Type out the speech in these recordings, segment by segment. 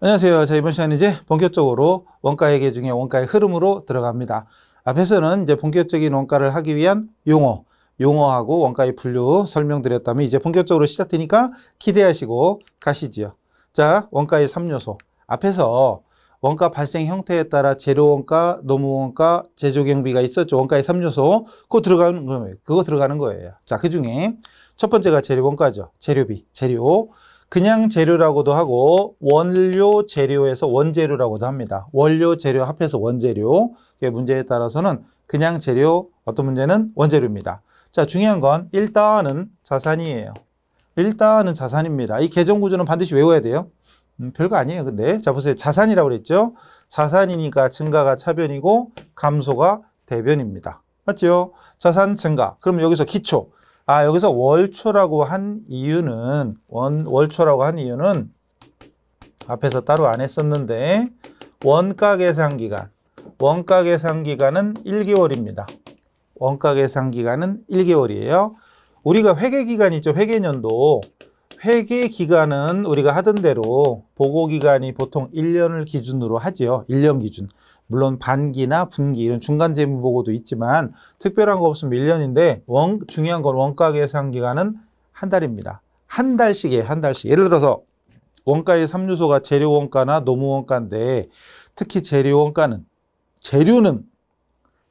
안녕하세요. 자, 이번 시간 이제 본격적으로 원가의 계중에 원가의 흐름으로 들어갑니다. 앞에서는 이제 본격적인 원가를 하기 위한 용어, 용어하고 원가의 분류 설명드렸다면 이제 본격적으로 시작되니까 기대하시고 가시지요. 자, 원가의 3요소. 앞에서 원가 발생 형태에 따라 재료 원가, 노무 원가, 제조 경비가 있었죠. 원가의 3요소. 그거 들어가는 거예요. 그거 들어가는 거예요. 자, 그 중에 첫 번째가 재료 원가죠. 재료비, 재료. 그냥 재료라고도 하고 원료 재료에서 원재료라고도 합니다. 원료 재료 합해서 원재료. 문제에 따라서는 그냥 재료, 어떤 문제는 원재료입니다. 자, 중요한 건 일단은 자산이에요. 일단은 자산입니다. 이 계정 구조는 반드시 외워야 돼요. 음, 별거 아니에요. 근데 자 보세요. 자산이라고 그랬죠. 자산이니까 증가가 차변이고 감소가 대변입니다. 맞죠? 자산 증가. 그럼 여기서 기초. 아, 여기서 월초라고 한 이유는, 원, 월초라고 한 이유는 앞에서 따로 안 했었는데, 원가 계산 기간. 원가 계산 기간은 1개월입니다. 원가 계산 기간은 1개월이에요. 우리가 회계 기간 이죠 회계 년도. 회계 기간은 우리가 하던 대로 보고 기간이 보통 1년을 기준으로 하지요. 1년 기준. 물론 반기나 분기 이런 중간 재무 보고도 있지만 특별한 거 없으면 1년인데 원, 중요한 건 원가 계산 기간은 한 달입니다. 한 달씩이에요. 한 달씩. 예를 들어서 원가의 3요소가 재료 원가나 노무 원가인데 특히 재료 원가는 재료는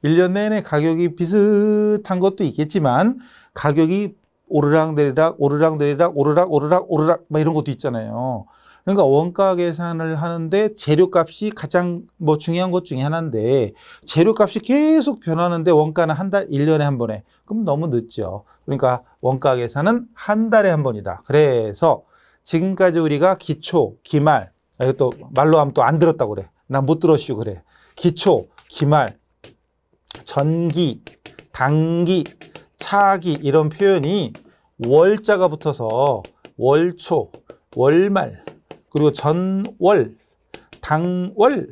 1년 내내 가격이 비슷한 것도 있겠지만 가격이 오르락내리락 오르락내리락 오르락 오르락 오르락 막 이런 것도 있잖아요. 그러니까 원가 계산을 하는데 재료값이 가장 뭐 중요한 것 중에 하나인데 재료값이 계속 변하는데 원가는 한 달, 일년에한 번에. 그럼 너무 늦죠. 그러니까 원가 계산은 한 달에 한 번이다. 그래서 지금까지 우리가 기초, 기말, 또 말로 하면 또 안 들었다고 그래. 나 못 들었슈 그래. 기초, 기말, 전기, 단기, 차기 이런 표현이 월자가 붙어서 월초, 월말, 그리고 전월, 당월,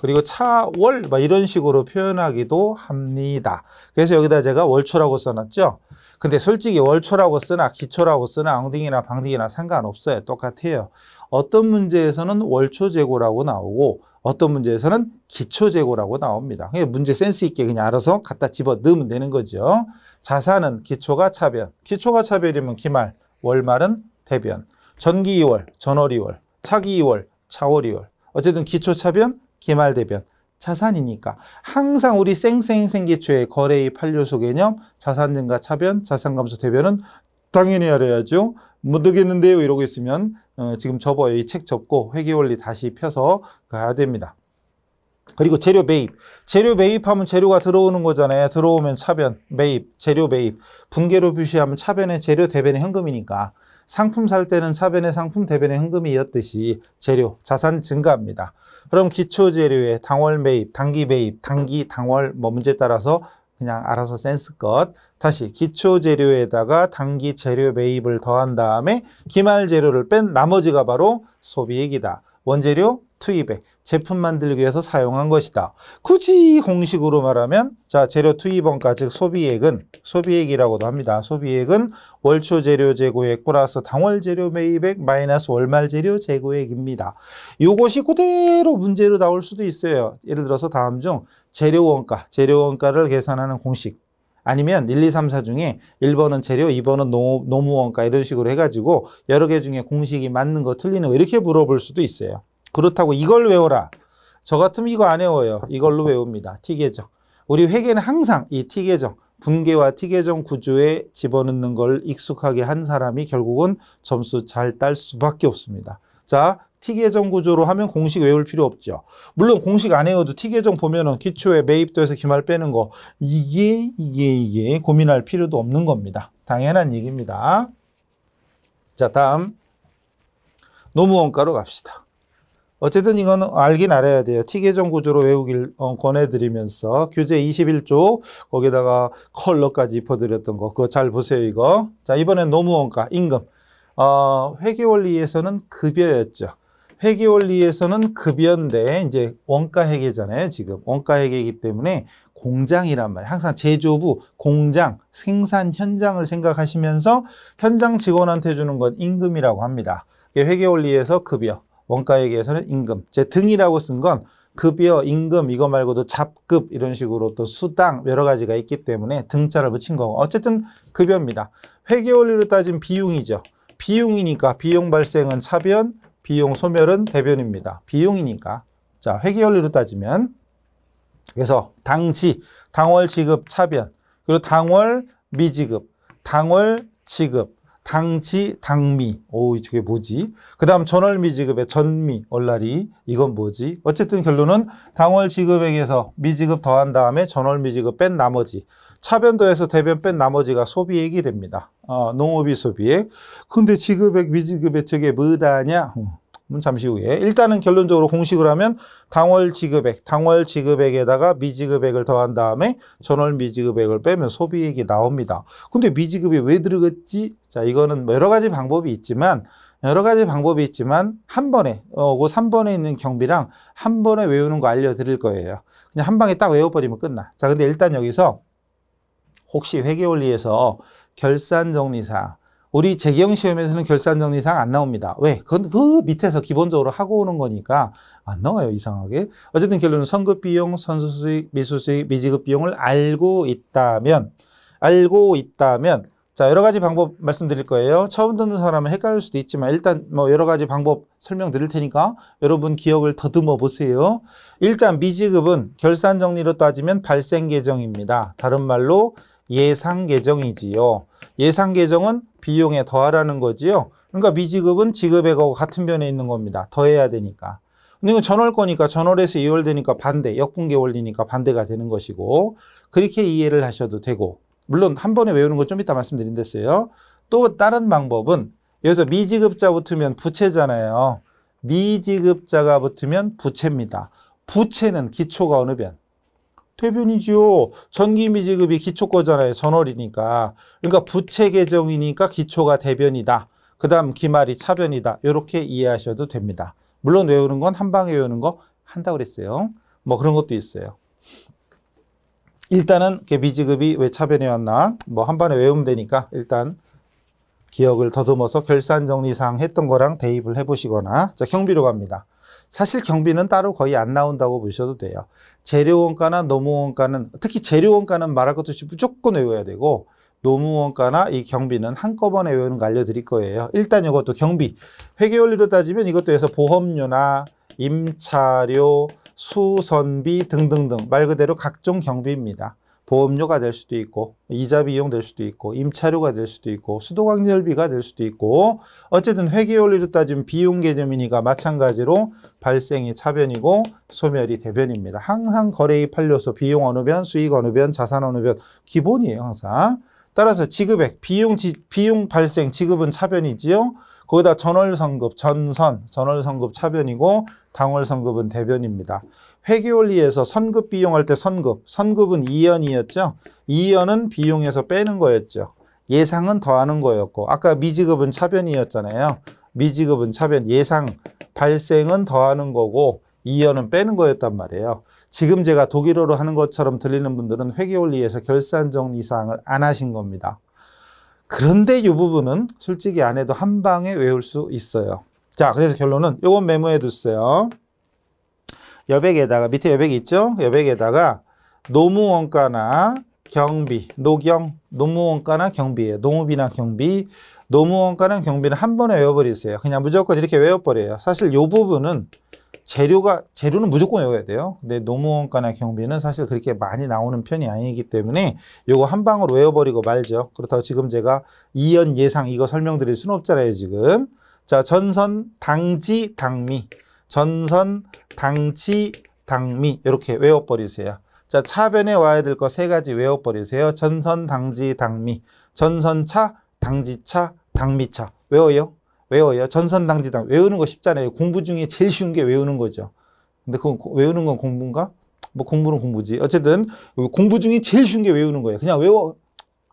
그리고 차월 막 뭐 이런 식으로 표현하기도 합니다. 그래서 여기다 제가 월초라고 써놨죠. 근데 솔직히 월초라고 쓰나 기초라고 쓰나 앙덩이나 방등이나 상관없어요. 똑같아요. 어떤 문제에서는 월초 재고라고 나오고 어떤 문제에서는 기초 재고라고 나옵니다. 문제 센스 있게 그냥 알아서 갖다 집어 넣으면 되는 거죠. 자산은 기초가 차변, 기초가 차변이면 기말, 월말은 대변. 전기 2월, 전월 2월, 차기 2월, 차월 2월. 어쨌든 기초차변, 기말대변. 자산이니까 항상 우리 생생생기초의 거래의 판료소 개념 자산 증가 차변 자산 감소 대변은 당연히 알아야죠 못 되겠는데요 이러고 있으면 어, 지금 접어요 이 책 접고 회계원리 다시 펴서 가야 됩니다 그리고 재료 매입 재료 매입하면 재료가 들어오는 거잖아요 들어오면 차변 매입 재료 매입 분계로 표시하면 차변에 재료 대변에 현금이니까 상품 살 때는 차변의 상품 대변의 흥금이었듯이 재료, 자산 증가합니다. 그럼 기초재료의 당월 매입, 단기 매입, 단기 당월 뭐 문제 에 따라서 그냥 알아서 센스껏 다시 기초재료에다가 단기 재료 매입을 더한 다음에 기말 재료를 뺀 나머지가 바로 소비액이다. 원재료, 투입에 제품 만들기 위해서 사용한 것이다. 굳이 공식으로 말하면 자 재료 투입원가 즉 소비액은 소비액이라고도 합니다. 소비액은 월초 재료 재고액 플러스 당월 재료 매입액 마이너스 월말 재료 재고액입니다. 이것이 그대로 문제로 나올 수도 있어요. 예를 들어서 다음 중 재료 원가, 재료 원가를 계산하는 공식 아니면 1, 2, 3, 4 중에 1번은 재료, 2번은 노무, 노무원가 이런 식으로 해가지고 여러 개 중에 공식이 맞는 거 틀리는 거 이렇게 물어볼 수도 있어요. 그렇다고 이걸 외워라. 저 같으면 이거 안 외워요. 이걸로 외웁니다. 티계정. 우리 회계는 항상 이 티계정, 분계와 티계정 구조에 집어넣는 걸 익숙하게 한 사람이 결국은 점수 잘 딸 수밖에 없습니다. 자, 티계정 구조로 하면 공식 외울 필요 없죠. 물론 공식 안 외워도 티계정 보면은 기초에 매입도에서 기말 빼는 거 이게 이게 이게 고민할 필요도 없는 겁니다. 당연한 얘기입니다. 자, 다음 노무원가로 갑시다. 어쨌든 이건 알긴 알아야 돼요. 티계정 구조로 외우길 어, 권해드리면서 교재 21조 거기다가 컬러까지 입혀드렸던 거 그거 잘 보세요 이거. 자이번에 노무원가 임금. 어, 회계원리에서는 급여였죠. 회계원리에서는 급여인데 이제 원가회계잖아요. 지금 원가회계이기 때문에 공장이란 말이에요. 항상 제조부, 공장, 생산 현장을 생각하시면서 현장 직원한테 주는 건 임금이라고 합니다. 회계원리에서 급여. 원가에 비해서는 임금. 제 등이라고 쓴 건 급여, 임금 이거 말고도 잡급 이런 식으로 또 수당 여러 가지가 있기 때문에 등자를 붙인 거고 어쨌든 급여입니다. 회계 원리로 따진 비용이죠. 비용이니까 비용 발생은 차변, 비용 소멸은 대변입니다. 비용이니까. 자, 회계 원리로 따지면 그래서 당지, 당월 지급 차변, 그리고 당월 미지급, 당월 지급, 당지, 당미. 오, 이게 뭐지? 그 다음 전월미 지급의 전미, 얼라리. 이건 뭐지? 어쨌든 결론은 당월 지급액에서 미지급 더한 다음에 전월미 지급 뺀 나머지. 차변도에서 대변 뺀 나머지가 소비액이 됩니다. 어, 농업이 소비액. 근데 지급액, 미지급액 저게 뭐다냐? 어. 음, 잠시 후에 일단은 결론적으로 공식을 하면 당월 지급액, 당월 지급액에다가 미지급액을 더한 다음에 전월 미지급액을 빼면 소비액이 나옵니다. 근데 미지급이 왜 들어갔지? 자, 이거는 여러 가지 방법이 있지만 여러 가지 방법이 있지만 한 번에 어고 3번에 그 있는 경비랑 한 번에 외우는 거 알려드릴 거예요. 그냥 한 방에 딱 외워버리면 끝나. 자, 근데 일단 여기서 혹시 회계원리에서 결산정리사 우리 재경 시험에서는 결산정리상 안 나옵니다. 왜? 그건 그 밑에서 기본적으로 하고 오는 거니까 안 나와요, 이상하게. 어쨌든 결론은 선급 비용, 선수 수익, 미수 수익, 미지급 비용을 알고 있다면, 알고 있다면, 자, 여러 가지 방법 말씀드릴 거예요. 처음 듣는 사람은 헷갈릴 수도 있지만 일단 뭐 여러 가지 방법 설명드릴 테니까 여러분 기억을 더듬어 보세요. 일단 미지급은 결산 정리로 따지면 발생 계정입니다. 다른 말로 예상 계정이지요. 예상 계정은 비용에 더하라는 거지요. 그러니까 미지급은 지급액하 고 같은 변에 있는 겁니다. 더해야 되니까. 근데 이거 전월 거니까 전월에서 2월되니까 반대, 역분계 원리니까 반대가 되는 것이고 그렇게 이해를 하셔도 되고 물론 한 번에 외우는 건 좀 이따 말씀드린댔어요. 또 다른 방법은 여기서 미지급자 붙으면 부채잖아요. 미지급자가 붙으면 부채입니다. 부채는 기초가 어느 변? 퇴변이지요 전기미지급이 기초거잖아요. 전월이니까. 그러니까 부채 계정이니까 기초가 대변이다. 그 다음 기말이 차변이다. 이렇게 이해하셔도 됩니다. 물론 외우는 건 한방에 외우는 거 한다고 그랬어요. 뭐 그런 것도 있어요. 일단은 미지급이 왜차변이 왔나 뭐 한번에 외우면 되니까 일단 기억을 더듬어서 결산 정리상 했던 거랑 대입을 해보시거나 자 경비로 갑니다. 사실 경비는 따로 거의 안 나온다고 보셔도 돼요. 재료원가나 노무원가는 특히 재료원가는 말할 것도 없이 무조건 외워야 되고 노무원가나 이 경비는 한꺼번에 외우는 거 알려드릴 거예요. 일단 이것도 경비 회계원리로 따지면 이것도 해서 보험료나 임차료, 수선비 등등등 말 그대로 각종 경비입니다. 보험료가 될 수도 있고 이자 비용 될 수도 있고 임차료가 될 수도 있고 수도광열비가될 수도 있고 어쨌든 회계원리로 따지면 비용 개념이니까 마찬가지로 발생이 차변이고 소멸이 대변입니다. 항상 거래의 판료소 비용 어느 변, 수익 어느 변, 자산 어느 변 기본이에요 항상. 따라서 지급액, 비용, 지, 비용 발생, 지급은 차변이지요. 거기다 전월성급, 전선, 전월성급 차변이고 당월성급은 대변입니다. 회계원리에서 선급 비용할 때 선급, 선급은 2연이었죠. 2연은 비용에서 빼는 거였죠. 예상은 더하는 거였고 아까 미지급은 차변이었잖아요. 미지급은 차변, 예상, 발생은 더하는 거고 2연은 빼는 거였단 말이에요. 지금 제가 독일어로 하는 것처럼 들리는 분들은 회계원리에서 결산정리 사항을 안 하신 겁니다. 그런데 이 부분은 솔직히 안 해도 한 방에 외울 수 있어요. 자, 그래서 결론은 이건 메모해 두세요. 여백에다가 밑에 여백 이 있죠? 여백에다가 노무원가나 경비, 노경, 노무원가나 경비예요. 농업이나 경비, 노무원가나 경비는 한 번에 외워버리세요. 그냥 무조건 이렇게 외워버려요. 사실 요 부분은 재료가 재료는 무조건 외워야 돼요. 근데 노무원가나 경비는 사실 그렇게 많이 나오는 편이 아니기 때문에 요거 한 방으로 외워버리고 말죠. 그렇다고 지금 제가 이연 예상 이거 설명드릴 수는 없잖아요. 지금 자 전선 당지 당미 전선, 당치, 당미 이렇게 외워버리세요. 자, 차변에 와야 될 거 세 가지 외워버리세요. 전선, 당지, 당미. 전선차, 당지차, 당미차. 외워요? 외워요. 전선, 당지, 당 외우는 거 쉽잖아요. 공부 중에 제일 쉬운 게 외우는 거죠. 근데 그건 외우는 건 공부인가? 뭐 공부는 공부지. 어쨌든 공부 중에 제일 쉬운 게 외우는 거예요. 그냥 외워.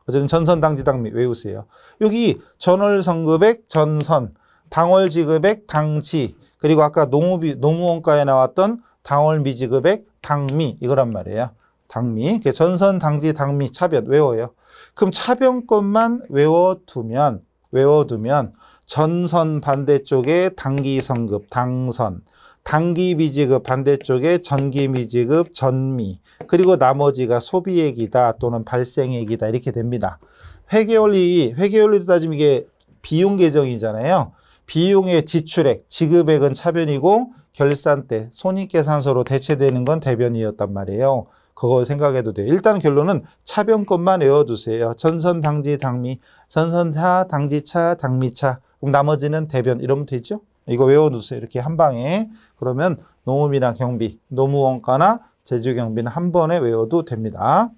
어쨌든 전선, 당지, 당미 외우세요. 여기 전월 성급액, 전선, 당월 지급액, 당치, 그리고 아까 농업이, 농무원가에 나왔던 당월 미지급액 당미 이거란 말이에요. 당미. 전선, 당지, 당미, 차변 외워요. 그럼 차변권만 외워두면 외워두면 전선 반대쪽에 당기 성급, 당선, 당기 미지급 반대쪽에 전기 미지급, 전미, 그리고 나머지가 소비액이다 또는 발생액이다 이렇게 됩니다. 회계원리, 회계원리로 따지면 이게 비용 계정이잖아요. 비용의 지출액, 지급액은 차변이고 결산 때 손익계산서로 대체되는 건 대변이었단 말이에요. 그걸 생각해도 돼요. 일단 결론은 차변권만 외워두세요. 전선, 당지, 당미, 전선차, 당지차, 당미차. 그럼 나머지는 대변 이러면 되죠? 이거 외워두세요. 이렇게 한 방에. 그러면 노무비나 경비, 노무원가나 제주경비는 한 번에 외워도 됩니다.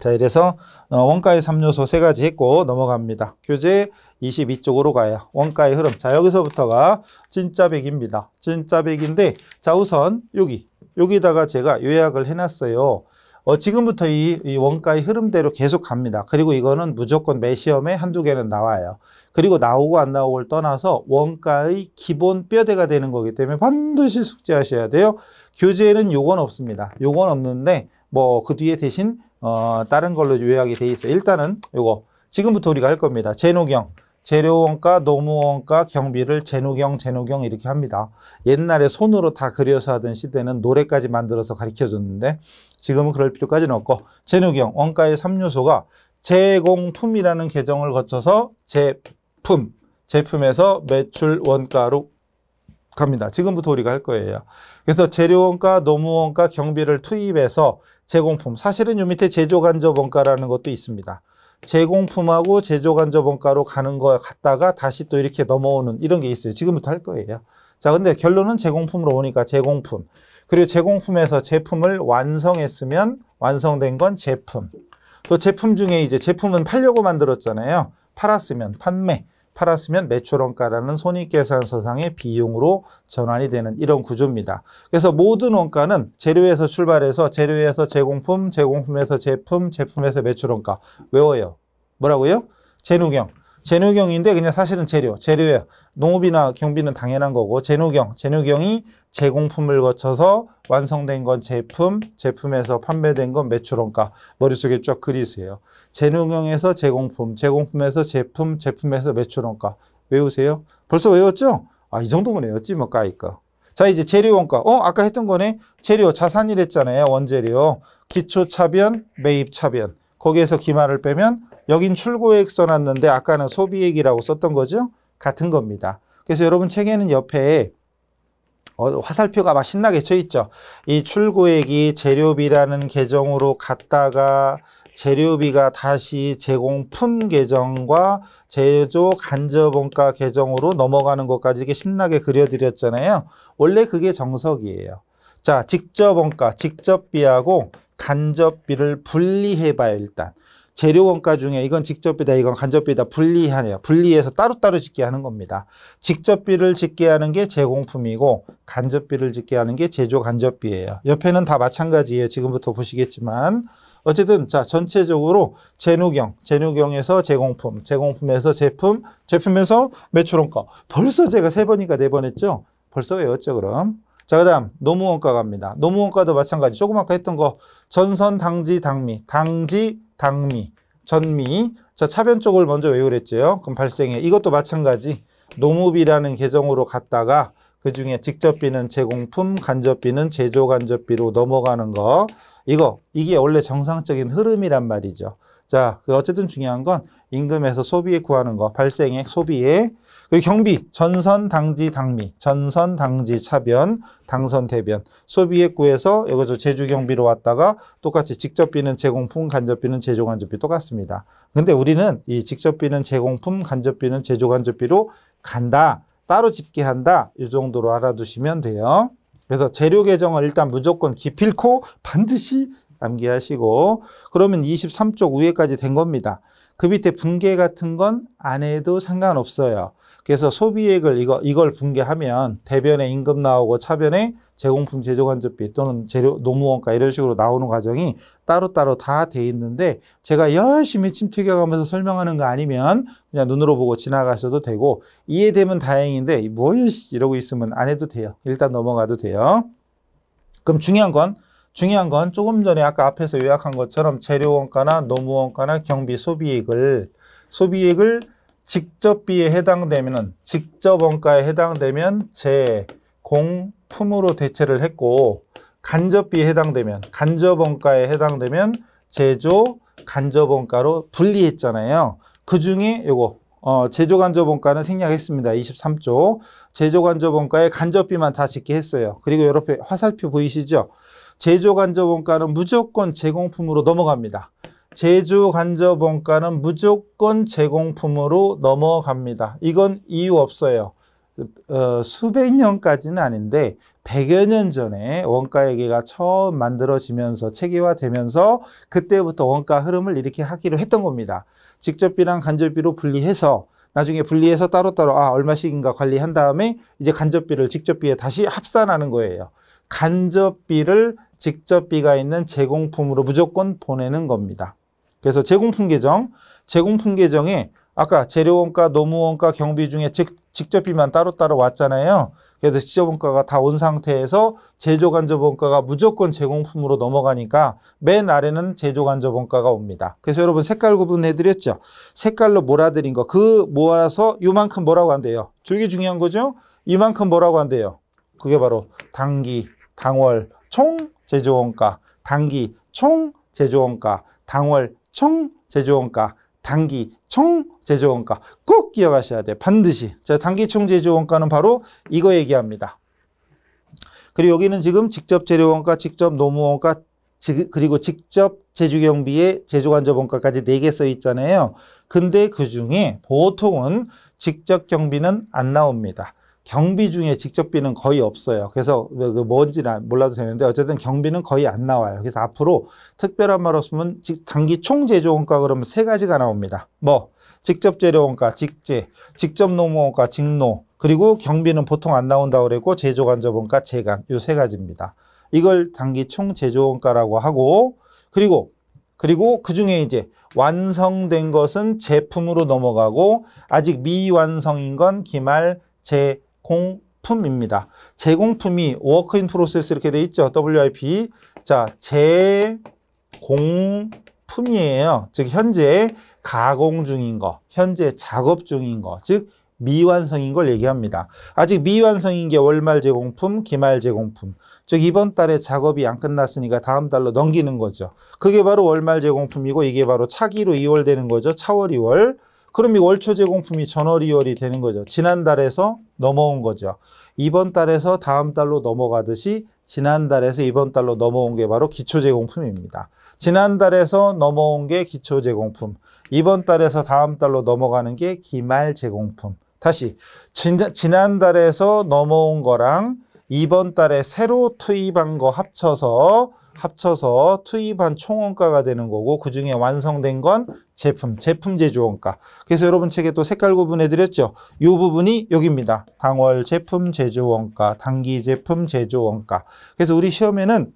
자, 이래서 어, 원가의 3요소 세 가지 했고 넘어갑니다. 교재 22쪽으로 가요. 원가의 흐름. 자, 여기서부터가 진짜 백입니다. 진짜 백인데 자, 우선 여기. 여기다가 제가 요약을 해놨어요. 어, 지금부터 이, 이, 원가의 흐름대로 계속 갑니다. 그리고 이거는 무조건 매 시험에 한두 개는 나와요. 그리고 나오고 안 나오고를 떠나서 원가의 기본 뼈대가 되는 거기 때문에 반드시 숙제하셔야 돼요. 교재에는 요건 없습니다. 요건 없는데 뭐 그 뒤에 대신 어, 다른 걸로 요약이 돼 있어요. 일단은 요거 지금부터 우리가 할 겁니다. 제노경. 재료원가, 노무원가, 경비를 재노경재노경 이렇게 합니다. 옛날에 손으로 다 그려서 하던 시대는 노래까지 만들어서 가르쳐줬는데 지금은 그럴 필요까지는 없고 재노경 원가의 3요소가 제공품이라는 계정을 거쳐서 제품, 제품에서 매출 원가로 갑니다. 지금부터 우리가 할 거예요. 그래서 재료원가, 노무원가, 경비를 투입해서 제공품. 사실은 요 밑에 제조간접 원가라는 것도 있습니다. 제공품하고 제조간접원가로 가는 거 갔다가 다시 또 이렇게 넘어오는 이런 게 있어요. 지금부터 할 거예요. 자, 근데 결론은 제공품으로 오니까 제공품. 그리고 제공품에서 제품을 완성했으면 완성된 건 제품. 또 제품 중에 이제 제품은 팔려고 만들었잖아요. 팔았으면 판매. 팔았으면 매출원가라는 손익계산서상의 비용으로 전환이 되는 이런 구조입니다. 그래서 모든 원가는 재료에서 출발해서 재료에서 제공품, 제공품에서 제품, 제품에서 매출원가 외워요. 뭐라고요? 재누경재누경인데 그냥 사실은 재료, 재료예요. 농업이나 경비는 당연한 거고 재누경재누경이 제공품을 거쳐서 완성된 건 제품, 제품에서 판매된 건 매출원가 머릿속에 쭉 그리세요. 재능형에서 제공품, 제공품에서 제품, 제품에서 매출원가 외우세요. 벌써 외웠죠? 아, 이 정도면 외웠지 뭐 까이까. 자 이제 재료원가 어 아까 했던 거네 재료 자산이랬잖아요 원재료 기초차변 매입차변 거기에서 기말을 빼면 여긴 출고액 써놨는데 아까는 소비액이라고 썼던 거죠 같은 겁니다 그래서 여러분 책에는 옆에 어, 화살표가 막 신나게 쳐 있죠. 이 출고액이 재료비라는 계정으로 갔다가 재료비가 다시 제공품 계정과 제조 간접원가 계정으로 넘어가는 것까지 이게 신나게 그려드렸잖아요. 원래 그게 정석이에요. 자, 직접원가, 직접비하고 간접비를 분리해봐요, 일단. 재료 원가 중에 이건 직접비다 이건 간접비다 분리하네요. 분리해서 따로따로 짓게 하는 겁니다. 직접비를 짓게 하는 게 제공품이고 간접비를 짓게 하는 게 제조 간접비예요. 옆에는 다 마찬가지예요. 지금부터 보시겠지만 어쨌든 자 전체적으로 제누경, 제누경에서 제공품, 제공품에서 제품, 제품에서 매출원가. 벌써 제가 세 번인가 네 번 했죠? 벌써 외웠죠 그럼? 자, 그 다음 노무원가 갑니다. 노무원가도 마찬가지. 조금 아까 했던 거 전선, 당지, 당미. 당지, 당미, 전미. 자, 차변쪽을 먼저 외우랬죠. 그럼 발생해. 이것도 마찬가지. 노무비라는 계정으로 갔다가 그중에 직접비는 제공품, 간접비는 제조간접비로 넘어가는 거. 이거 이게 원래 정상적인 흐름이란 말이죠. 자, 그 어쨌든 중요한 건 임금에서 소비에 구하는 거, 발생액, 소비액, 그리고 경비, 전선, 당지, 당미, 전선, 당지, 차변, 당선, 대변. 소비액구에서 여기서 제주 경비로 왔다가 똑같이 직접비는 제공품, 간접비는 제조 간접비 똑같습니다. 근데 우리는 이 직접비는 제공품, 간접비는 제조 간접비로 간다. 따로 집계한다. 이 정도로 알아두시면 돼요. 그래서 재료 계정을 일단 무조건 기필코 반드시 남기하시고 그러면 23쪽 위에까지된 겁니다. 그 밑에 분계 같은 건 안 해도 상관없어요. 그래서 소비액을 이거, 이걸 분개하면 대변에 임금 나오고 차변에 제공품 제조간접비 또는 재료 노무원가 이런 식으로 나오는 과정이 따로따로 다 돼 있는데 제가 열심히 침튀겨가면서 설명하는 거 아니면 그냥 눈으로 보고 지나가셔도 되고 이해되면 다행인데 뭐 이러고 있으면 안 해도 돼요. 일단 넘어가도 돼요. 그럼 중요한 건 중요한 건 조금 전에 아까 앞에서 요약한 것처럼 재료원가나 노무원가나 경비 소비액을 소비액을 직접비에 해당되면 직접원가에 해당되면 제공품으로 대체를 했고 간접비에 해당되면 간접원가에 해당되면 제조 간접원가로 분리했잖아요. 그 중에 요거 어, 제조 간접원가는 생략했습니다. 23조 제조 간접원가에 간접비만 다 짓게 했어요. 그리고 옆에 화살표 보이시죠? 제조 간접원가는 무조건 제공품으로 넘어갑니다. 제주 간접원가는 무조건 제공품으로 넘어갑니다. 이건 이유 없어요. 어, 수백 년까지는 아닌데 100여 년 전에 원가얘기가 처음 만들어지면서 체계화되면서 그때부터 원가 흐름을 이렇게 하기로 했던 겁니다. 직접비랑 간접비로 분리해서 나중에 분리해서 따로따로 아 얼마씩인가 관리한 다음에 이제 간접비를 직접비에 다시 합산하는 거예요. 간접비를 직접비가 있는 제공품으로 무조건 보내는 겁니다. 그래서 제공품 계정, 제공품 계정에 아까 재료원가, 노무원가, 경비 중에 즉, 직접비만 따로따로 왔잖아요. 그래서 지저원가가 다 온 상태에서 제조간접원가가 무조건 제공품으로 넘어가니까 맨 아래는 제조간접원가가 옵니다. 그래서 여러분 색깔 구분해드렸죠. 색깔로 몰아드린 거. 그 모아서 이만큼 뭐라고 한대요. 저게 중요한 거죠. 이만큼 뭐라고 한대요. 그게 바로 당기, 당월, 총 제조원가, 당기, 총 제조원가, 당월, 총 제조원가, 단기 총 제조원가 꼭 기억하셔야 돼요. 반드시. 자, 단기 총 제조원가는 바로 이거 얘기합니다. 그리고 여기는 지금 직접 재료원가, 직접 노무원가, 그리고 직접 제조경비의 제조관접원가까지네 개 써 있잖아요. 근데 그중에 보통은 직접 경비는 안 나옵니다. 경비 중에 직접비는 거의 없어요. 그래서 그 뭔지는 몰라도 되는데 어쨌든 경비는 거의 안 나와요. 그래서 앞으로 특별한 말 없으면 단기 총 제조 원가 그러면 세 가지가 나옵니다. 뭐 직접 재료 원가, 직제, 직접 노무 원가, 직노, 그리고 경비는 보통 안 나온다고 그랬고 제조 간접 원가, 재간 요 세 가지입니다. 이걸 단기 총 제조 원가라고 하고 그리고 그리고 그중에 이제 완성된 것은 제품으로 넘어가고 아직 미완성인 건 기말 제 공품입니다. 제공품이 워크인 프로세스 이렇게 돼 있죠. WIP. 자, 제공품이에요. 즉 현재 가공 중인 거, 현재 작업 중인 거, 즉 미완성인 걸 얘기합니다. 아직 미완성인 게 월말 제공품, 기말 제공품. 즉 이번 달에 작업이 안 끝났으니까 다음 달로 넘기는 거죠. 그게 바로 월말 제공품이고 이게 바로 차기로 이월되는 거죠. 차월 이월 그럼 이 월초 제공품이 전월이월이 되는 거죠. 지난달에서 넘어온 거죠. 이번 달에서 다음 달로 넘어가듯이 지난달에서 이번 달로 넘어온 게 바로 기초 제공품입니다. 지난달에서 넘어온 게 기초 제공품, 이번 달에서 다음 달로 넘어가는 게 기말 제공품. 다시 지난달에서 넘어온 거랑 이번 달에 새로 투입한 거 합쳐서 합쳐서 투입한 총원가가 되는 거고 그중에 완성된 건 제품, 제품 제조 원가. 그래서 여러분 책에 또 색깔 구분해 드렸죠. 이 부분이 여기입니다. 당월 제품 제조 원가, 단기 제품 제조 원가. 그래서 우리 시험에는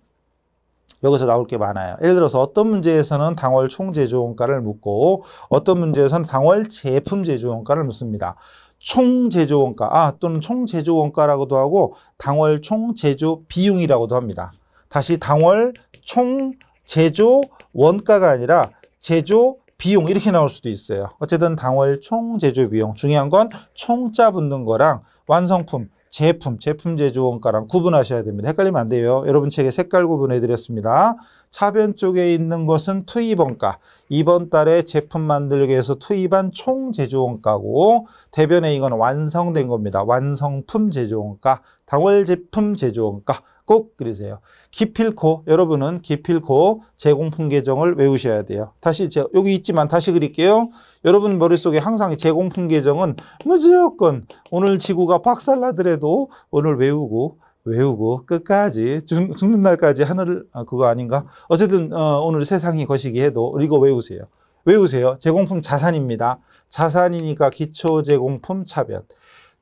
여기서 나올 게 많아요. 예를 들어서 어떤 문제에서는 당월 총 제조 원가를 묻고 어떤 문제에서는 당월 제품 제조 원가를 묻습니다. 총 제조 원가, 아, 또는 총 제조 원가라고도 하고 당월 총 제조 비용이라고도 합니다. 다시 당월 총 제조 원가가 아니라 제조 비용 이렇게 나올 수도 있어요. 어쨌든 당월 총 제조 비용 중요한 건 총자 붙는 거랑 완성품 제품, 제품 제조 원가랑 구분하셔야 됩니다. 헷갈리면 안 돼요. 여러분 책에 색깔 구분해드렸습니다. 차변 쪽에 있는 것은 투입 원가. 이번 달에 제품 만들기 위해서 투입한 총 제조 원가고 대변에 이건 완성된 겁니다. 완성품 제조 원가, 당월 제품 제조 원가. 꼭 그리세요. 기필코 여러분은 기필코 제공품 계정을 외우셔야 돼요. 다시 제, 여기 있지만 다시 그릴게요. 여러분 머릿속에 항상 제공품 계정은 무조건 오늘 지구가 박살나더라도 오늘 외우고 외우고 끝까지 죽, 는 날까지 하늘 아, 그거 아닌가? 어쨌든 어, 오늘 세상이 거시기 해도 이거 외우세요. 외우세요. 제공품 자산입니다. 자산이니까 기초 제공품 차변.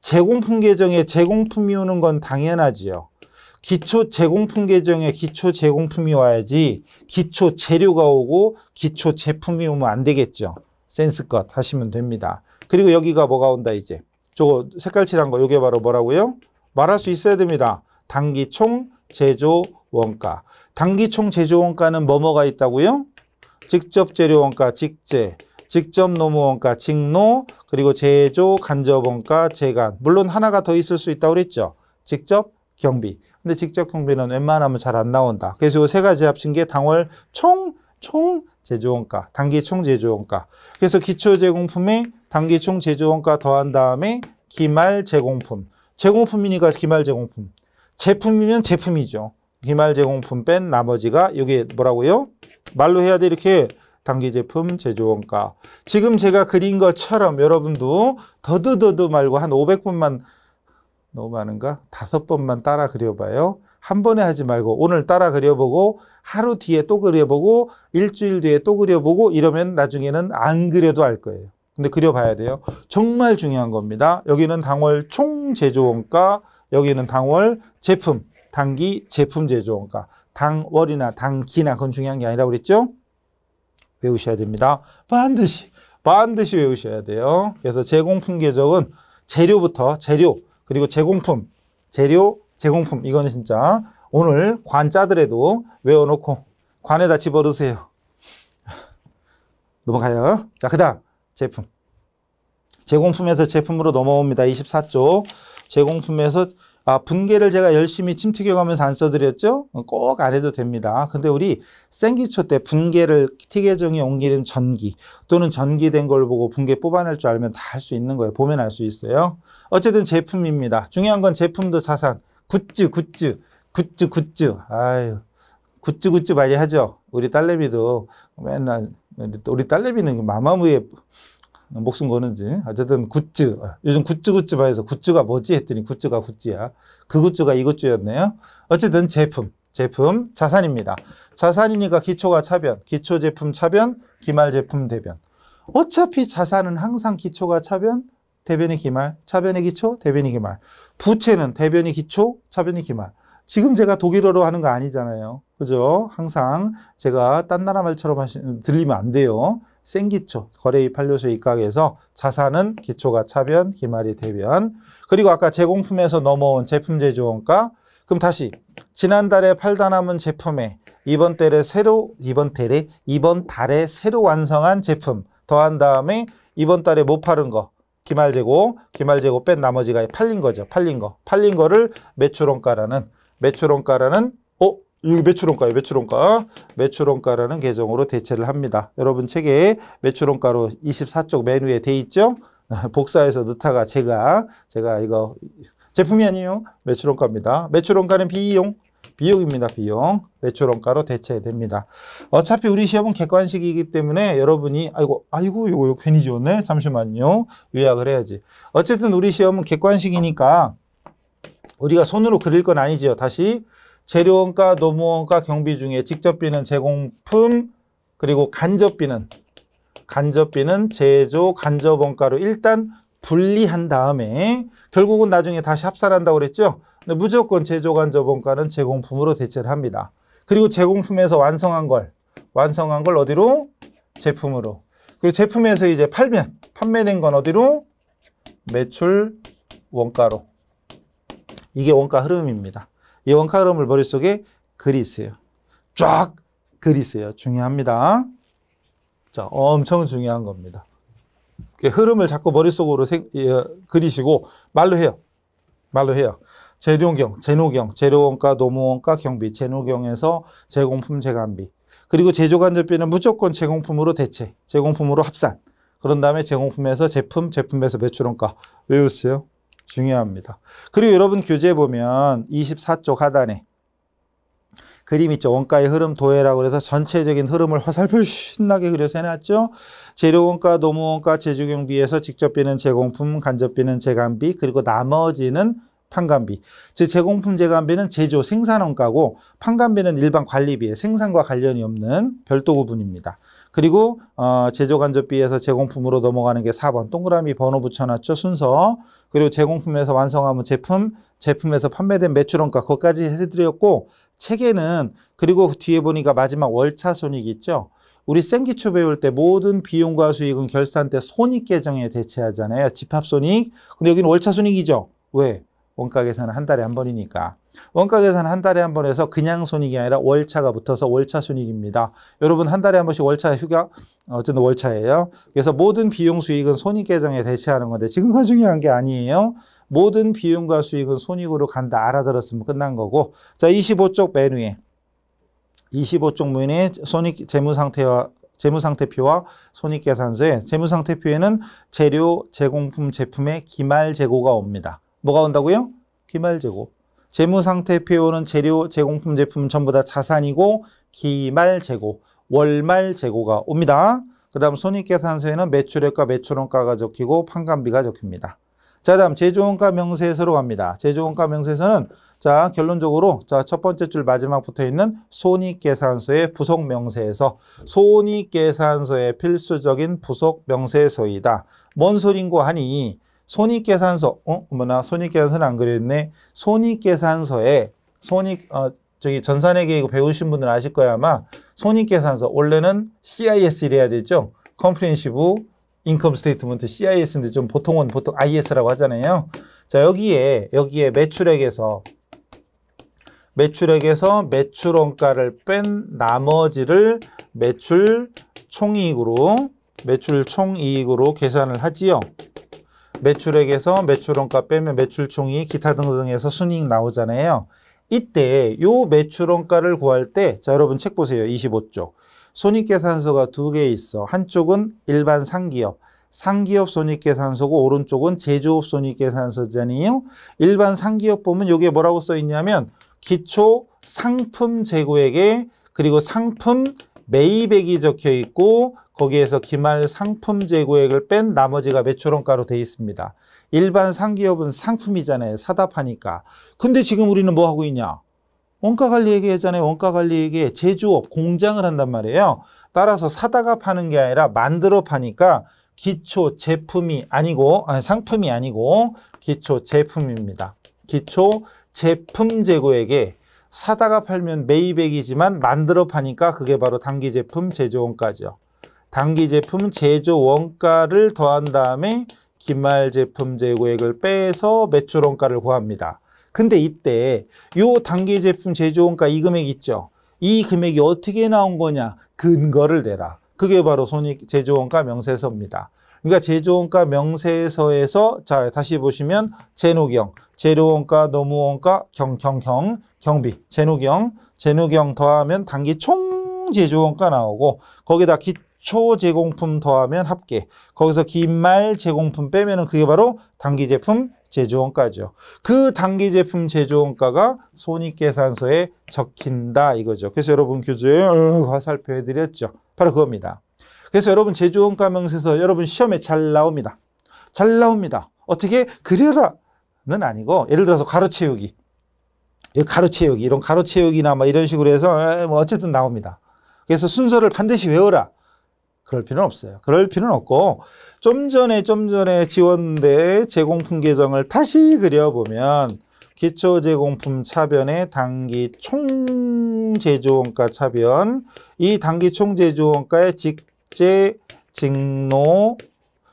제공품 계정에 제공품이 오는 건 당연하지요. 기초 제공품 계정에 기초 제공품이 와야지 기초 재료가 오고 기초 제품이 오면 안 되겠죠. 센스껏 하시면 됩니다. 그리고 여기가 뭐가 온다 이제. 저거 색깔 칠한 거 이게 바로 뭐라고요? 말할 수 있어야 됩니다. 단기총 제조 원가. 단기총 제조 원가는 뭐뭐가 있다고요? 직접 재료 원가, 직제, 직접 노무 원가, 직노, 그리고 제조 간접 원가, 재간. 물론 하나가 더 있을 수 있다고 그랬죠. 직접 경비. 근데 직접형 비는 웬만하면 잘 안 나온다. 그래서 이 세 가지 합친 게 당월 총, 총 제조원가, 단기 총 제조원가. 그래서 기초 제공품에 단기 총 제조원가 더한 다음에 기말 제공품. 제공품이니까 기말 제공품. 제품이면 제품이죠. 기말 제공품 뺀 나머지가 이게 뭐라고요? 말로 해야 돼 이렇게 단기 제품 제조원가. 지금 제가 그린 것처럼 여러분도 더더더더 말고 한5 0 0분만 너무 많은가? 다섯 번만 따라 그려봐요. 한 번에 하지 말고 오늘 따라 그려보고 하루 뒤에 또 그려보고 일주일 뒤에 또 그려보고 이러면 나중에는 안 그려도 알 거예요. 근데 그려봐야 돼요. 정말 중요한 겁니다. 여기는 당월 총 제조원가, 여기는 당월 제품, 단기 제품 제조원가. 당월이나 당기나 그건 중요한 게 아니라 그랬죠? 외우셔야 됩니다. 반드시, 반드시 외우셔야 돼요. 그래서 제공 품계적은 재료부터 재료, 그리고 제공품, 재료, 제공품 이거는 진짜 오늘 관자들에도 외워놓고 관에다 집어넣으세요. 넘어가요. 자, 그 다음 제품. 제공품에서 제품으로 넘어옵니다. 24쪽. 제공품에서 아, 분계를 제가 열심히 침튀겨가면서 안 써드렸죠? 어, 꼭안 해도 됩니다. 근데 우리 생기초 때 분계를 티계정에 옮기는 전기 또는 전기된 걸 보고 분계 뽑아낼 줄 알면 다 할 수 있는 거예요. 보면 알 수 있어요. 어쨌든 제품입니다. 중요한 건 제품도 사상. 굿즈, 굿즈, 굿즈, 굿즈. 아유, 굿즈, 굿즈 많이 하죠. 우리 딸내미도 맨날 우리 딸내미는 마마무의 목숨 거는지 어쨌든 굿즈 요즘 굿즈 굿즈 봐서 굿즈가 뭐지 했더니 굿즈가 굿즈야 그 굿즈가 이 굿즈였네요 어쨌든 제품 제품 자산입니다 자산이니까 기초가 차변 기초 제품 차변 기말 제품 대변 어차피 자산은 항상 기초가 차변 대변이 기말 차변이 기초 대변이 기말 부채는 대변이 기초 차변이 기말 지금 제가 독일어로 하는 거 아니잖아요 그죠 항상 제가 딴 나라 말처럼 하시, 들리면 안 돼요 생기초, 거래위 판료소 입각에서 자산은 기초가 차변, 기말이 대변, 그리고 아까 제공품에서 넘어온 제품 제조원가, 그럼 다시 지난달에 팔다 남은 제품에 이번 달에 새로 이번 달에 이번 달에 새로 완성한 제품 더한 다음에 이번 달에 못 팔은 거 기말 재고 기말 재고 뺀 나머지가 팔린 거죠 팔린 거 팔린 거를 매출원가라는 매출원가라는 어 이게 매출원가예요. 매출원가. 매출원가라는 계정으로 대체를 합니다. 여러분 책에 매출원가로 24쪽 메뉴에 돼 있죠? 복사해서 넣다가 제가 제가 이거 제품이 아니에요. 매출원가입니다. 매출원가는 비용, 비용입니다. 비용. 매출원가로 대체됩니다. 어차피 우리 시험은 객관식이기 때문에 여러분이 아이고 아이고 이거 괜히 지웠네. 잠시만요. 요약을 해야지. 어쨌든 우리 시험은 객관식이니까 우리가 손으로 그릴 건 아니지요. 다시 재료원가, 노무원가, 경비 중에 직접비는 제공품, 그리고 간접비는 간접비는 제조 간접원가로 일단 분리한 다음에 결국은 나중에 다시 합산한다고 그랬죠. 근데 무조건 제조 간접원가는 제공품으로 대체를 합니다. 그리고 제공품에서 완성한 걸 완성한 걸 어디로? 제품으로. 그리고 제품에서 이제 팔면 판매된 건 어디로? 매출 원가로. 이게 원가 흐름입니다. 이 원가 흐름을 머릿속에 그리세요. 쫙 그리세요. 중요합니다. 자, 엄청 중요한 겁니다. 흐름을 자꾸 머릿속으로 생, 예, 그리시고 말로 해요. 말로 해요. 재료경, 재노경, 재료원가, 노무원가, 경비, 재노경에서 제공품, 재간비. 그리고 제조간접비는 무조건 제공품으로 대체, 제공품으로 합산. 그런 다음에 제공품에서 제품, 제품에서 매출원가. 외우세요. 중요합니다. 그리고 여러분 교재 보면 24쪽 하단에 그림 있죠. 원가의 흐름 도해라고 해서 전체적인 흐름을 화살표 신나게 그려서 해놨죠. 재료원가, 노무원가, 제조경비에서 직접비는 제공품, 간접비는 제간비, 그리고 나머지는 판관비. 즉 제공품 재관비는 제조 생산원가고 판관비는 일반 관리비에 생산과 관련이 없는 별도 구분입니다. 그리고 어, 제조간접비에서 제공품으로 넘어가는 게 4번 동그라미 번호 붙여놨죠 순서 그리고 제공품에서 완성하면 제품 제품에서 판매된 매출원가 그것까지 해드렸고 체계는 그리고 그 뒤에 보니까 마지막 월차 손익 있죠 우리 생기초 배울 때 모든 비용과 수익은 결산 때 손익 계정에 대체하잖아요 집합손익 근데 여기는 월차 손익이죠 왜? 원가 계산은 한 달에 한 번이니까 원가 계산은 한 달에 한번에서 그냥 손익이 아니라 월차가 붙어서 월차 손익입니다. 여러분 한 달에 한 번씩 월차 휴가 어쨌든 월차예요. 그래서 모든 비용 수익은 손익 계정에 대체하는 건데 지금가 중요한 게 아니에요. 모든 비용과 수익은 손익으로 간다 알아들었으면 끝난 거고 자 25쪽 맨 위에 25쪽 문의 손익 재무 상태와 재무상태표와 손익계산서에 재무상태표에는 재료, 제공품, 제품의 기말 재고가 옵니다. 뭐가 온다고요? 기말재고. 재무상태 표현은 재료, 제공품, 제품 전부 다 자산이고 기말재고, 월말재고가 옵니다. 그 다음 손익계산서에는 매출액과 매출원가가 적히고 판관비가 적힙니다. 자, 다음 제조원가 명세서로 갑니다. 제조원가 명세서는 자 결론적으로 자 첫 번째 줄 마지막 붙어 있는 손익계산서의 부속 명세서 손익계산서의 필수적인 부속 명세서이다. 뭔 소린고 하니 손익계산서, 어, 뭐나 손익계산서는 안 그랬네. 손익계산서에 손익, 어, 저기 전산회계 이거 배우신 분들 아실 거야 아마 손익계산서 원래는 CIS 이래야 되죠. Comprehensive Income Statement CIS인데 좀 보통은 보통 IS라고 하잖아요. 자 여기에 여기에 매출액에서 매출액에서 매출원가를 뺀 나머지를 매출 총이익으로 매출 총이익으로 계산을 하지요. 매출액에서 매출원가 빼면 매출총이 기타 등등에서 순이익 나오잖아요. 이때 요 매출원가를 구할 때 자 여러분 책 보세요. 25쪽. 손익계산서가 두 개 있어. 한쪽은 일반 상기업, 상기업 손익계산서고 오른쪽은 제조업 손익계산서잖아요. 일반 상기업 보면 이게 뭐라고 써 있냐면 기초 상품 재고액에 그리고 상품 매입액이 적혀 있고 거기에서 기말 상품 재고액을 뺀 나머지가 매출원가로 돼 있습니다. 일반 상기업은 상품이잖아요. 사다 파니까. 근데 지금 우리는 뭐 하고 있냐? 원가관리회계 했잖아요. 원가관리회계 제조업, 공장을 한단 말이에요. 따라서 사다가 파는 게 아니라 만들어 파니까 기초 제품이 아니고 아니, 상품이 아니고 기초 제품입니다. 기초 제품 재고액에 사다가 팔면 매입액이지만 만들어 파니까 그게 바로 단기 제품 제조원가죠. 단기 제품 제조원가를 더한 다음에 기말 제품 재고액을 빼서 매출원가를 구합니다. 근데 이때 요 단기 제품 제조원가 이 금액 있죠. 이 금액이 어떻게 나온 거냐 근거를 내라 그게 바로 손익 제조원가 명세서입니다. 그러니까 제조원가 명세서에서 자 다시 보시면 제누경 재료원가, 노무원가, 경경경, 경비, 제누경제누경 더하면 단기 총 제조원가 나오고 거기다 기초 제공품 더하면 합계, 거기서 긴말 제공품 빼면은 그게 바로 단기 제품 제조원가죠. 그 단기 제품 제조원가가 손익계산서에 적힌다 이거죠. 그래서 여러분 교재를 살펴드렸죠. 바로 그겁니다. 그래서 여러분 제조원가명서에서 여러분 시험에 잘 나옵니다. 잘 나옵니다. 어떻게 그려라는 아니고 예를 들어서 가로 채우기. 가로 채우기 이런 가로 채우기나 뭐 이런 식으로 해서 뭐 어쨌든 나옵니다. 그래서 순서를 반드시 외워라. 그럴 필요는 없어요. 그럴 필요는 없고 좀 전에 좀 전에 지원대 제공품 계정을 다시 그려보면 기초 제공품 차변에 단기 총 제조원가 차변 이 단기 총 제조원가의 직제 직노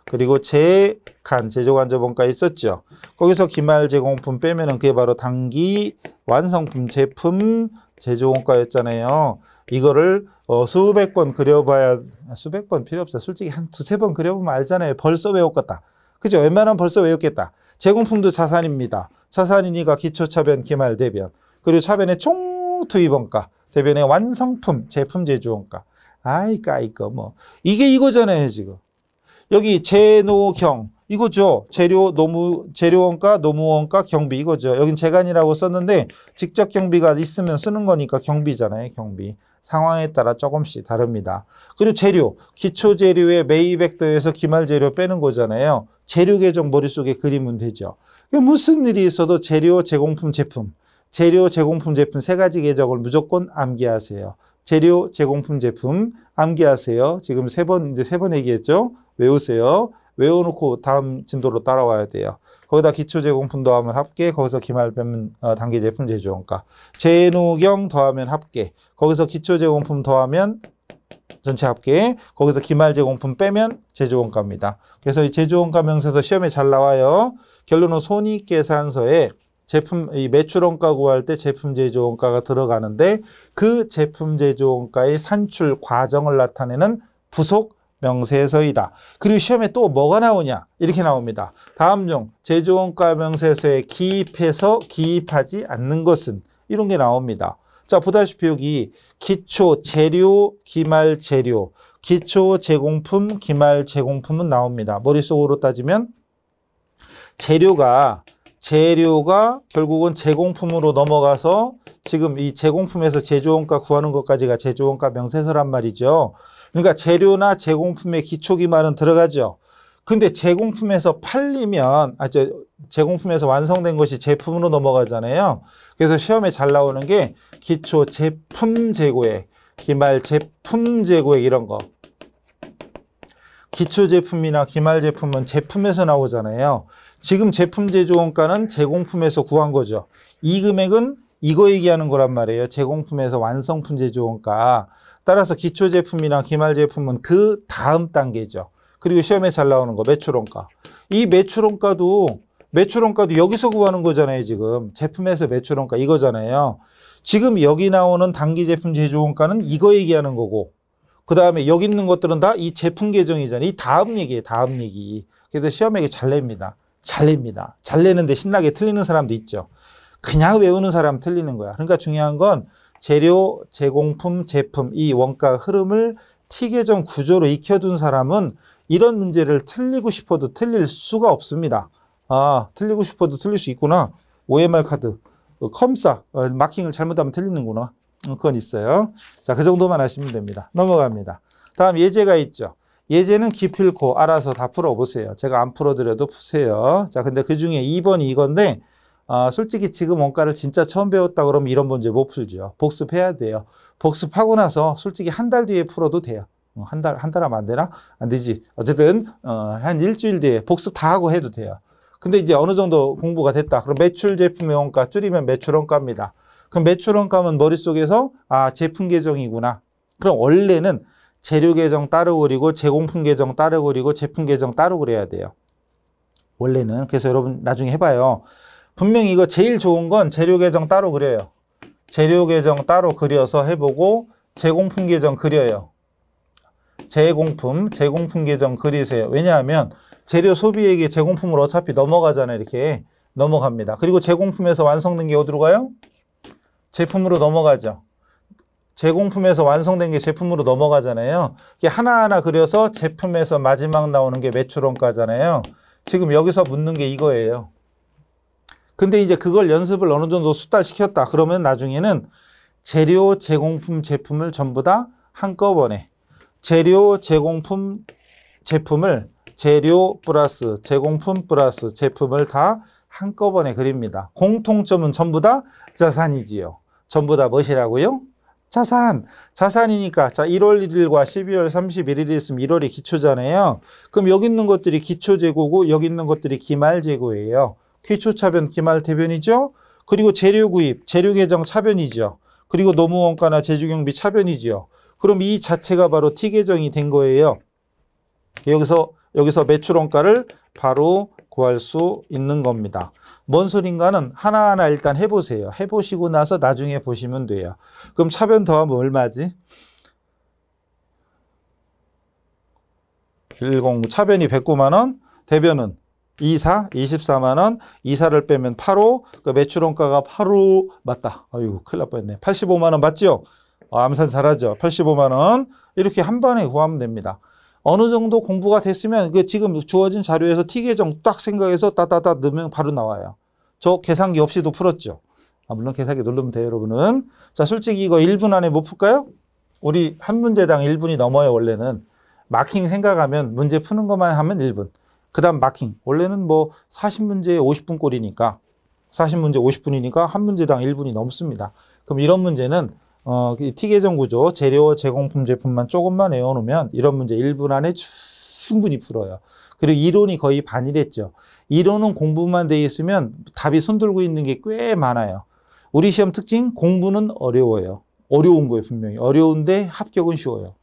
그리고 제 간 제조관접원가 있었죠. 거기서 기말 제공품 빼면은 그게 바로 단기 완성품 제품 제조원가였잖아요. 이거를 어, 수백 번 그려봐야 아, 수백 번 필요 없어. 솔직히 한 두세 번 그려보면 알잖아요. 벌써 외웠겠다. 그죠? 웬만하면 벌써 외웠겠다. 제공품도 자산입니다. 자산이니까 기초차변, 기말 대변. 그리고 차변의 총 투입원가, 대변의 완성품, 제품 제조원가. 아이 까이꺼 뭐 이게 이거잖아요 지금 여기 재노경 이거죠 재료 노무 재료원가 노무원가 경비 이거죠 여긴 재간이라고 썼는데 직접 경비가 있으면 쓰는 거니까 경비잖아요 경비 상황에 따라 조금씩 다릅니다 그리고 재료 기초 재료의 매입액도에서 기말 재료 빼는 거잖아요 재료 계정 머릿속에 그리면 되죠 무슨 일이 있어도 재료 제공품 제품 재료 제공품 제품 세 가지 계정을 무조건 암기하세요 재료, 제공품, 제품 암기하세요. 지금 세 번, 이제 세 번 얘기했죠? 외우세요. 외워놓고 다음 진도로 따라와야 돼요. 거기다 기초 제공품 더하면 합계, 거기서 기말 빼면 어, 단계 제품 제조원가. 제노경 더하면 합계, 거기서 기초 제공품 더하면 전체 합계, 거기서 기말 제공품 빼면 제조원가입니다. 그래서 이 제조원가 명세서 시험에 잘 나와요. 결론은 손익계산서에 제품 이 매출 원가 구할 때 제품 제조 원가가 들어가는데 그 제품 제조 원가의 산출 과정을 나타내는 부속 명세서이다. 그리고 시험에 또 뭐가 나오냐? 이렇게 나옵니다. 다음 중 제조 원가 명세서에 기입해서 기입하지 않는 것은 이런 게 나옵니다. 자, 보다시피 여기 기초 재료, 기말 재료, 기초 제공품, 기말 제공품은 나옵니다. 머릿속으로 따지면 재료가 재료가 결국은 제공품으로 넘어가서 지금 이 제공품에서 제조원가 구하는 것까지가 제조원가 명세서란 말이죠. 그러니까 재료나 제공품의 기초기만은 들어가죠. 근데 제공품에서 팔리면 아저 제공품에서 완성된 것이 제품으로 넘어가잖아요. 그래서 시험에 잘 나오는 게 기초 제품 재고액, 기말 제품 재고액 이런 거. 기초 제품이나 기말 제품은 제품에서 나오잖아요. 지금 제품 제조 원가는 제공품에서 구한 거죠. 이 금액은 이거 얘기하는 거란 말이에요. 제공품에서 완성품 제조 원가. 따라서 기초 제품이나 기말 제품은 그 다음 단계죠. 그리고 시험에 잘 나오는 거 매출 원가. 이 매출 원가도 매출 원가도 여기서 구하는 거잖아요. 지금 제품에서 매출 원가 이거잖아요. 지금 여기 나오는 단기 제품 제조 원가는 이거 얘기하는 거고 그 다음에 여기 있는 것들은 다 이 제품 계정이잖아요. 이 다음 얘기예요. 다음 얘기. 그래서 시험에게 잘 냅니다. 잘 냅니다. 잘 내는데 신나게 틀리는 사람도 있죠. 그냥 외우는 사람 틀리는 거야. 그러니까 중요한 건 재료, 제공품, 제품 이 원가 흐름을 T계정 구조로 익혀둔 사람은 이런 문제를 틀리고 싶어도 틀릴 수가 없습니다. 아, 틀리고 싶어도 틀릴 수 있구나. OMR 카드, 어, 컴사, 어, 마킹을 잘못하면 틀리는구나. 그건 있어요. 자, 그 정도만 하시면 됩니다. 넘어갑니다. 다음 예제가 있죠. 예제는 기필코 알아서 다 풀어보세요. 제가 안 풀어드려도 푸세요. 자, 근데 그 중에 2번이 이건데, 어, 솔직히 지금 원가를 진짜 처음 배웠다 그러면 이런 문제 못 풀죠. 복습해야 돼요. 복습하고 나서 솔직히 한 달 뒤에 풀어도 돼요. 어, 한 달, 한달 하면 안 되나? 안 되지. 어쨌든, 어, 한 일주일 뒤에 복습 다 하고 해도 돼요. 근데 이제 어느 정도 공부가 됐다. 그럼 매출 제품의 원가 줄이면 매출 원가입니다. 그럼 매출원가면 머릿속에서 아 제품 계정이구나. 그럼 원래는 재료 계정 따로 그리고 제공품 계정 따로 그리고 제품 계정 따로 그려야 돼요. 원래는 그래서 여러분 나중에 해봐요. 분명히 이거 제일 좋은 건 재료 계정 따로 그려요. 재료 계정 따로 그려서 해보고 제공품 계정 그려요. 제공품, 제공품 계정 그리세요. 왜냐하면 재료 소비액이 제공품으로 어차피 넘어가잖아요. 이렇게 넘어갑니다. 그리고 제공품에서 완성된 게 어디로 가요? 제품으로 넘어가죠. 제공품에서 완성된 게 제품으로 넘어가잖아요. 이게 하나하나 그려서 제품에서 마지막 나오는 게 매출원가잖아요. 지금 여기서 묻는 게 이거예요. 근데 이제 그걸 연습을 어느 정도 숙달시켰다. 그러면 나중에는 재료, 제공품, 제품을 전부 다 한꺼번에 재료, 제공품, 제품을 재료 플러스 제공품 플러스 제품을 다 한꺼번에 그립니다. 공통점은 전부 다 자산이지요. 전부 다 무엇이라고요? 자산. 자산이니까 자 1월 1일과 12월 31일이 있으면 1월이 기초잖아요. 그럼 여기 있는 것들이 기초 재고고 여기 있는 것들이 기말 재고예요. 기초 차변, 기말 대변이죠. 그리고 재료 구입, 재료 계정 차변이죠. 그리고 노무 원가나 제조 경비 차변이죠. 그럼 이 자체가 바로 T 계정이 된 거예요. 여기서 여기서 매출 원가를 바로 구할 수 있는 겁니다. 뭔 소린가는 하나하나 일단 해보세요. 해보시고 나서 나중에 보시면 돼요. 그럼 차변 더하면 얼마지? 10 차변이 109만원, 대변은 24, 24만원, 이사를 빼면 8호, 그 매출원가가 8호, 맞다. 아유, 큰일 날 뻔했네. 85만원 맞죠요 아, 암산 잘하죠. 85만원. 이렇게 한 번에 구하면 됩니다. 어느 정도 공부가 됐으면 그 지금 주어진 자료에서 티계정 딱 생각해서 따따따 넣으면 바로 나와요. 저 계산기 없이도 풀었죠. 아, 물론 계산기 누르면 돼요, 여러분은. 자, 솔직히 이거 1분 안에 못 뭐 풀까요? 우리 한 문제당 1분이 넘어요, 원래는. 마킹 생각하면 문제 푸는 것만 하면 1분. 그 다음 마킹. 원래는 뭐 40문제에 50분 꼴이니까 40문제 50분이니까 한 문제당 1분이 넘습니다. 그럼 이런 문제는 어, 티계정 구조, 재료, 제공품, 제품만 조금만 외워놓으면 이런 문제 1분 안에 충분히 풀어요. 그리고 이론이 거의 반이랬죠. 이론은 공부만 돼 있으면 답이 손들고 있는 게 꽤 많아요. 우리 시험 특징 공부는 어려워요. 어려운 거예요 분명히. 어려운데 합격은 쉬워요.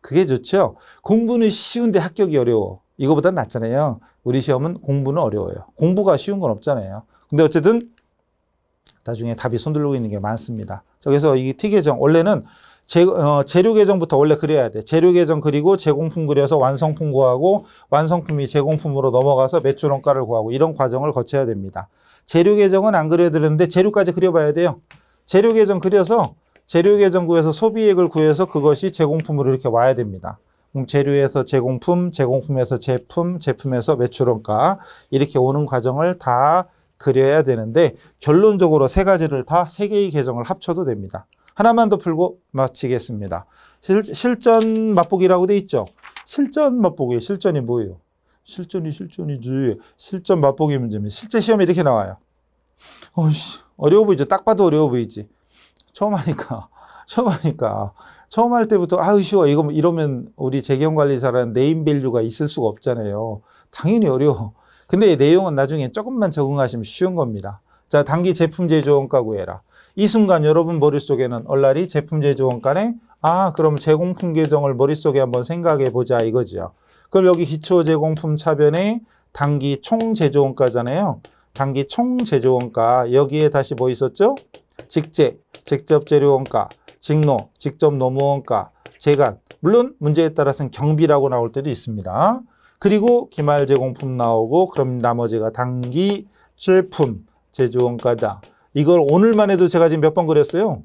그게 좋죠. 공부는 쉬운데 합격이 어려워. 이거보다 낫잖아요. 우리 시험은 공부는 어려워요. 공부가 쉬운 건 없잖아요. 근데 어쨌든 나중에 답이 손들고 있는 게 많습니다. 그래서 이 티계정 원래는 재, 어, 재료 계정부터 원래 그려야 돼. 재료 계정 그리고 제공품 그려서 완성품 구하고 완성품이 제공품으로 넘어가서 매출 원가를 구하고 이런 과정을 거쳐야 됩니다. 재료 계정은 안 그려야 되는데 재료까지 그려봐야 돼요. 재료 계정 그려서 재료 계정 구해서 소비액을 구해서 그것이 제공품으로 이렇게 와야 됩니다. 음, 재료에서 제공품, 제공품에서 제품, 제품에서 매출 원가 이렇게 오는 과정을 다 그려야 되는데 결론적으로 세 가지를 다 세 개의 계정을 합쳐도 됩니다. 하나만 더 풀고 마치겠습니다. 실, 전 맛보기라고 돼 있죠. 실전 맛보기, 실전이 뭐예요? 실전이 실전이지. 실전 맛보기 문제입니다. 실제 시험에 이렇게 나와요. 어이씨, 어려워 보이죠? 딱 봐도 어려워 보이지. 처음 하니까, 처음 하니까. 처음 할 때부터 아우 쉬워 이거 뭐 이러면 우리 재경관리사라는 네임 밸류가 있을 수가 없잖아요. 당연히 어려워. 근데 내용은 나중에 조금만 적응하시면 쉬운 겁니다. 자, 단기 제품 제조 원가 구해라. 이 순간 여러분 머릿속에는 얼라리 제품 제조 원가네? 아, 그럼 제공품 계정을 머릿속에 한번 생각해 보자 이거지요. 그럼 여기 기초 제공품 차변에 단기 총 제조 원가잖아요. 단기 총 제조 원가. 여기에 다시 뭐 있었죠? 직제, 직접 재료 원가, 직노, 직접 노무 원가, 재간. 물론 문제에 따라서는 경비라고 나올 때도 있습니다. 그리고 기말 제공품 나오고 그럼 나머지가 단기 제품 제조원가다. 이걸 오늘만 해도 제가 지금 몇 번 그렸어요?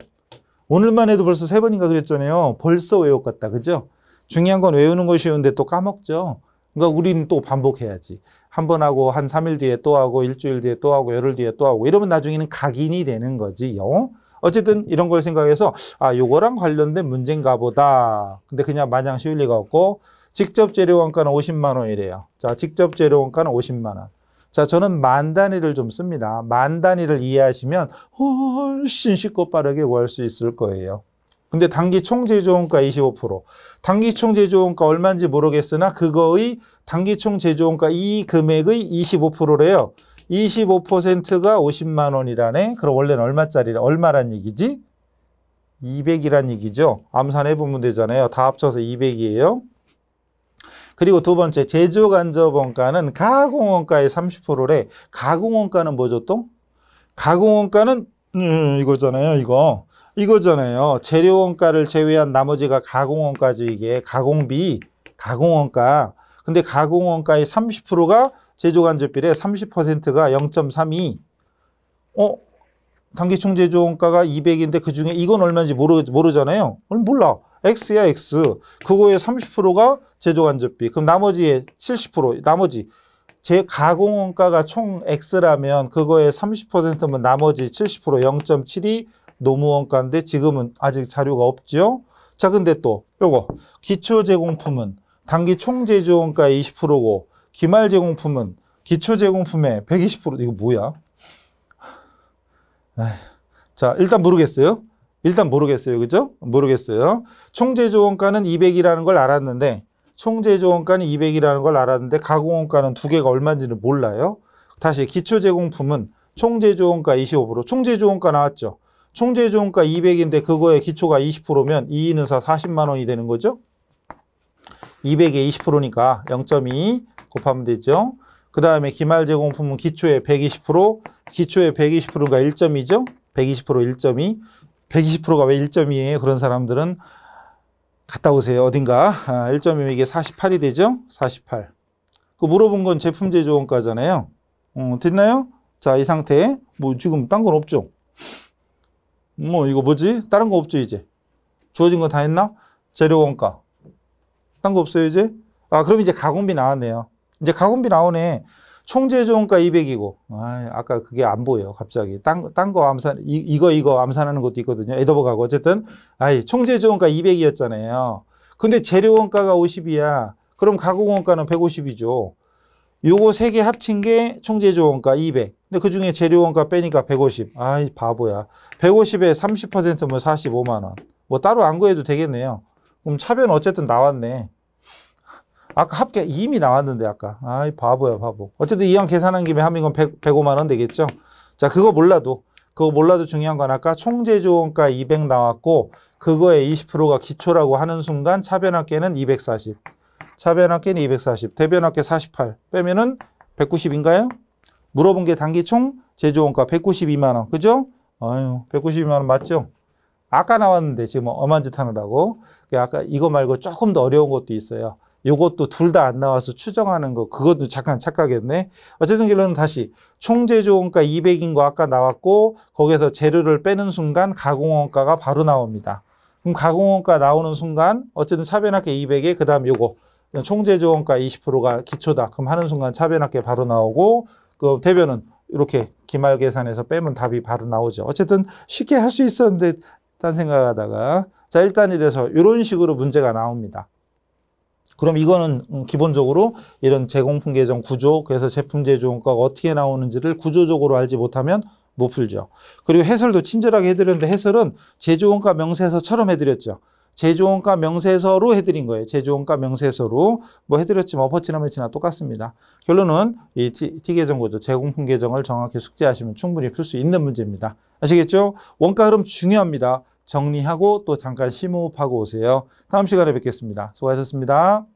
오늘만 해도 벌써 세 번인가 그랬잖아요. 벌써 외웠겠다. 그죠? 중요한 건 외우는 것이 쉬운데 또 까먹죠. 그러니까 우리는 또 반복해야지. 한 번 하고 한 3일 뒤에 또 하고 일주일 뒤에 또 하고 열흘 뒤에 또 하고 이러면 나중에는 각인이 되는 거지요. 어쨌든 이런 걸 생각해서 아, 요거랑 관련된 문제인가 보다. 근데 그냥 마냥 쉬울 리가 없고 직접 재료 원가는 50만 원이래요. 자, 직접 재료 원가는 50만 원. 자, 저는 만 단위를 좀 씁니다. 만 단위를 이해하시면 훨씬 쉽고 빠르게 구할 수 있을 거예요. 근데 단기 총제조원가 25%. 단기 총제조원가 얼마인지 모르겠으나 그거의 단기 총제조원가 이 금액의 25%래요. 25%가 50만 원이라네. 그럼 원래는 얼마짜리, 라 얼마란 얘기지? 200이란 얘기죠. 암산해보면 되잖아요. 다 합쳐서 200이에요. 그리고 두 번째 제조간접원가는 가공원가의 30%래. 가공원가는 뭐죠 또? 가공원가는 음, 이거잖아요. 이거. 이거잖아요. 재료원가를 제외한 나머지가 가공원가죠. 이게 가공비, 가공원가. 근데 가공원가의 30%가 제조간접비래 30%가 0.32. 어? 단기총 제조원가가 200인데 그중에 이건 얼마인지 모르, 모르잖아요. 어, 몰라. X야 X. 그거의 30%가 제조 간접비. 그럼 나머지의 70% 나머지 제 가공 원가가 총 X라면 그거의 30%면 나머지 70% 0.7이 노무 원가인데 지금은 아직 자료가 없지요. 자, 근데 또 요거 기초 제공품은 단기 총 제조 원가의 20%고 기말 제공품은 기초 제공품의 120% 이거 뭐야? 에휴. 자, 일단 모르겠어요. 일단 모르겠어요. 그죠? 모르겠어요. 총재조원가는 200이라는 걸 알았는데 총재조원가는 200이라는 걸 알았는데 가공원가는 두 개가 얼마인지는 몰라요. 다시 기초제공품은 총재조원가25%총재조원가 나왔죠. 총재조원가 200인데 그거에 기초가 20%면 2인은 사 40만 원이 되는 거죠. 200에 20%니까 0.2 곱하면 되죠. 그 다음에 기말 제공품은 기초에 120%, 기초에 120%가 1.2죠. 120% 1.2, 120%가 왜1 2에요 그런 사람들은 갔다 오세요. 어딘가. 아, 1.2면 이게 48이 되죠? 48. 그 물어본 건 제품 제조원가잖아요. 어, 됐나요? 자, 이 상태에 뭐 지금 딴 건 없죠? 뭐 이거 뭐지? 다른 거 없죠, 이제? 주어진 거 다 했나? 재료 원가. 딴 거 없어요, 이제? 아, 그럼 이제 가공비 나왔네요. 이제 가공비 나오네. 총재종가 200이고 아, 아까 그게 안 보여 갑자기 딴 거 암산 이, 이거 이거 암산하는 것도 있거든요 에더버가고 어쨌든 아이 총재종가 200이었잖아요 근데 재료원가가 50이야 그럼 가공원가는 150이죠 요거 세 개 합친 게 총재조원가 200 근데 그중에 재료원가 빼니까 150 아이 바보야 150에 3 0뭐 45만원 뭐 따로 안 구해도 되겠네요 그럼 차변 어쨌든 나왔네 아까 합계 이미 나왔는데 아까 아이 바보야 바보 어쨌든 이왕 계산한 김에 합인건 100, 105만원 되겠죠 자 그거 몰라도 그거 몰라도 중요한 건 아까 총재조원가 200 나왔고 그거에 20%가 기초라고 하는 순간 차변합계는 240 차변합계는 240 대변합계 48 빼면은 190인가요? 물어본 게 단기총 제조원가 192만원 그죠? 아유 192만원 맞죠? 아까 나왔는데 지금 엄한 짓 하느라고 그러니까 아까 이거 말고 조금 더 어려운 것도 있어요 요것도 둘 다 안 나와서 추정하는 거 그것도 잠깐 착각했네. 어쨌든 결론은 다시 총재조원가 200인 거 아까 나왔고 거기에서 재료를 빼는 순간 가공원가가 바로 나옵니다. 그럼 가공원가 나오는 순간 어쨌든 차변학계 200에 그다음 요거 총재조원가 20%가 기초다. 그럼 하는 순간 차변학계 바로 나오고 그 대변은 이렇게 기말 계산해서 빼면 답이 바로 나오죠. 어쨌든 쉽게 할 수 있었는데 딴 생각하다가 자 일단 이래서 이런 식으로 문제가 나옵니다. 그럼 이거는 음, 기본적으로 이런 제공품 계정 구조, 그래서 제품 제조원가가 어떻게 나오는지를 구조적으로 알지 못하면 못 풀죠. 그리고 해설도 친절하게 해드렸는데 해설은 제조원가 명세서처럼 해드렸죠. 제조원가 명세서로 해드린 거예요. 제조원가 명세서로 뭐 해드렸지만 어퍼치나 뭐 매치나 똑같습니다. 결론은 이 T, T 계정 구조, 제공품 계정을 정확히 숙지하시면 충분히 풀 수 있는 문제입니다. 아시겠죠? 원가 흐름 중요합니다. 정리하고 또 잠깐 심호흡하고 오세요. 다음 시간에 뵙겠습니다. 수고하셨습니다.